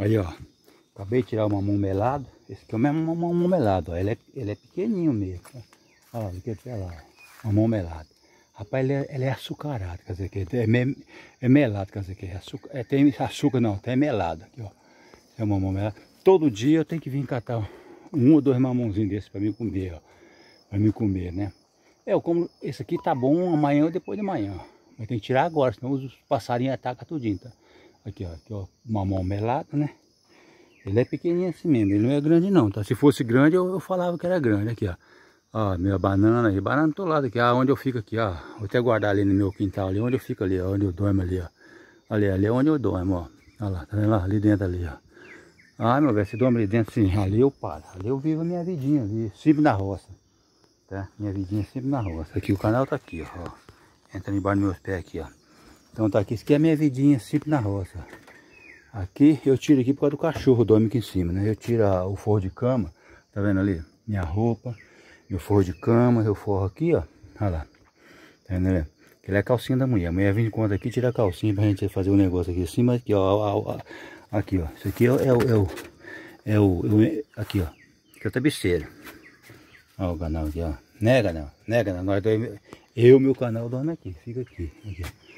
Aí, ó. Acabei de tirar mamão melado. Esse aqui é uma mumelada, ó. Ele é, ele é pequenininho mesmo. Olha lá, que é lá. Mamão melado. Rapaz, ele é, ele é açucarado, quer dizer, que é, me, é melado, quer dizer, que é açúcar, é, tem açúcar não, tem melado aqui, ó. É mamão melado. Todo dia eu tenho que vir catar um ou dois mamãozinhos desses para me comer, ó. Para me comer, né? É, eu como, esse aqui tá bom amanhã ou depois de manhã, Mas tem que tirar agora, senão os passarinhos atacam tudinho, tá? Aqui, ó, aqui, ó, mamão melado, né? Ele é pequenininho assim mesmo, ele não é grande não, tá? Se fosse grande, eu, eu falava que era grande. Aqui, ó. Ó, minha banana aí, banana do outro lado aqui, ó, ah, onde eu fico aqui, ó. Vou até guardar ali no meu quintal, ali onde eu fico ali, ó, onde eu dormo ali, ó. Ali, ali é onde eu dormo, ó. Olha lá, tá vendo lá? Ali dentro ali, ó. Ah, meu velho, se dorme ali dentro assim, ali eu paro. Ali eu vivo a minha vidinha ali, sempre na roça. Tá? Minha vidinha é sempre na roça. Aqui o canal tá aqui, ó. Entra embaixo dos meus pés aqui, ó. Então tá aqui, isso aqui é a minha vidinha sempre na roça. Aqui, eu tiro aqui por causa do cachorro, dorme aqui em cima, né? Eu tiro a, o forro de cama, tá vendo ali? Minha roupa, meu o forro de cama, eu forro aqui, ó. Olha lá. Tá vendo ali? é a calcinha da mulher. A mulher vem de conta aqui, tira a calcinha pra gente fazer um negócio aqui em cima. Aqui, ó. Aqui, ó. Isso aqui é, é, é, o, é o... É o... Aqui, ó. Aqui é o tabiceiro. Ó o canal aqui, ó. Né, canal? Né, canal? Nós dois... Eu, meu canal, dorme aqui. Fica aqui. Aqui, ó.